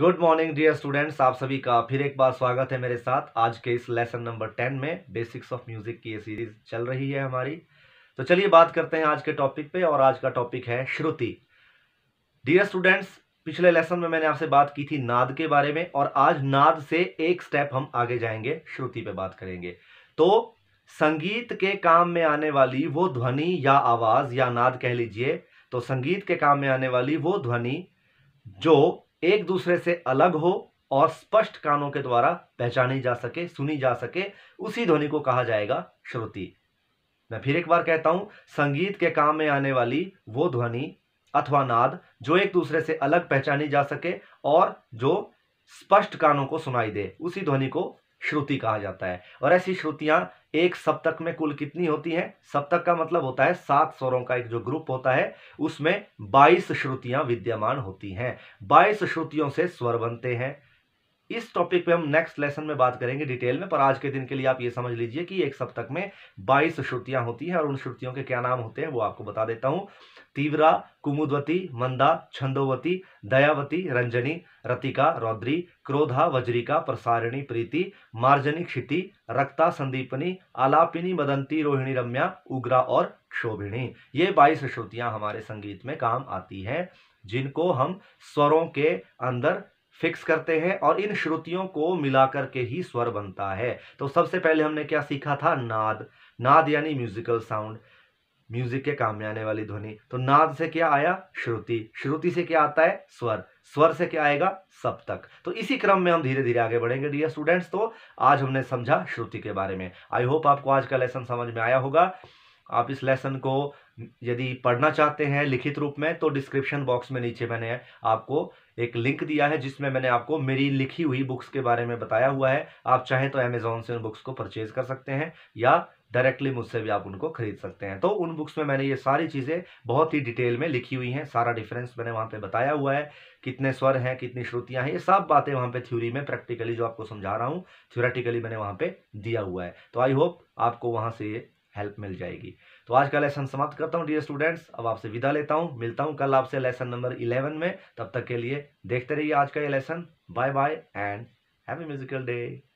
good morning dear students आप सभी का फिर एक बार स्वागत है मेरे साथ आज के इस लेसन नंबर टेन में बेसिक्स ऑफ म्यूजिक की ये सीरीज चल रही है हमारी तो चलिए बात करते हैं आज के टॉपिक पे और आज का टॉपिक है श्रुति डियर स्टूडेंट्स पिछले लेसन में मैंने आपसे बात की थी नाद के बारे में और आज नाद से एक स्टेप हम आगे जाएंगे श्रुति पे बात करेंगे तो संगीत के काम में आने वाली वो ध्वनि या आवाज या नाद कह लीजिए तो संगीत के काम में आने वाली वो ध्वनि जो एक दूसरे से अलग हो और स्पष्ट कानों के द्वारा पहचानी जा सके सुनी जा सके उसी ध्वनि को कहा जाएगा श्रुति मैं फिर एक बार कहता हूं संगीत के काम में आने वाली वो ध्वनि अथवा नाद जो एक दूसरे से अलग पहचानी जा सके और जो स्पष्ट कानों को सुनाई दे उसी ध्वनि को श्रुति कहा जाता है और ऐसी श्रुतियां एक सप्तक में कुल कितनी होती हैं सप्तक का मतलब होता है सात स्वरों का एक जो ग्रुप होता है उसमें बाईस श्रुतियां विद्यमान होती हैं बाईस श्रुतियों से स्वर बनते हैं इस टॉपिक पे हम नेक्स्ट लेसन में बात करेंगे डिटेल में पर आज के दिन के लिए आप ये समझ लीजिए कि एक सप्तक में 22 श्रुतियां होती हैं और उन श्रुतियों के क्या नाम होते हैं वो आपको बता देता हूँ तीव्रा कुमुदवती मंदा छंदोवती दयावती रंजनी रतिका रौद्री क्रोधा वज्रिका प्रसारिणी प्रीति मार्जनी क्षिति रक्ता संदीपनी आलापिनी मदंती रोहिणी रम्या उग्रा और क्षोभिणी ये बाईस श्रुतियां हमारे संगीत में काम आती हैं जिनको हम स्वरों के अंदर फिक्स करते हैं और इन श्रुतियों को मिलाकर के ही स्वर बनता है तो सबसे पहले हमने क्या सीखा था नाद नाद यानी म्यूजिकल साउंड म्यूजिक के काम में आने वाली ध्वनि तो नाद से क्या आया श्रुति श्रुति से क्या आता है स्वर स्वर से क्या आएगा सप्तक तो इसी क्रम में हम धीरे धीरे आगे बढ़ेंगे डियर स्टूडेंट्स तो आज हमने समझा श्रुति के बारे में आई होप आपको आज का लेसन समझ में आया होगा आप इस लेसन को यदि पढ़ना चाहते हैं लिखित रूप में तो डिस्क्रिप्शन बॉक्स में नीचे मैंने आपको एक लिंक दिया है जिसमें मैंने आपको मेरी लिखी हुई बुक्स के बारे में बताया हुआ है आप चाहें तो अमेजोन से उन बुक्स को परचेज कर सकते हैं या डायरेक्टली मुझसे भी आप उनको खरीद सकते हैं तो उन बुक्स में मैंने ये सारी चीज़ें बहुत ही डिटेल में लिखी हुई हैं सारा डिफरेंस मैंने वहाँ पे बताया हुआ है कितने स्वर हैं कितनी श्रुतियाँ हैं ये सब बातें वहाँ पे थ्योरी में प्रैक्टिकली जो आपको समझा रहा हूँ थ्योरेटिकली मैंने वहाँ पे दिया हुआ है तो आई होप आपको वहाँ से ये हेल्प मिल जाएगी तो आज का लेसन समाप्त करता हूँ डियर स्टूडेंट्स अब आपसे विदा लेता हूँ मिलता हूँ कल आपसे लेसन नंबर इलेवन में तब तक के लिए देखते रहिए आज का ये lesson bye bye and happy musical day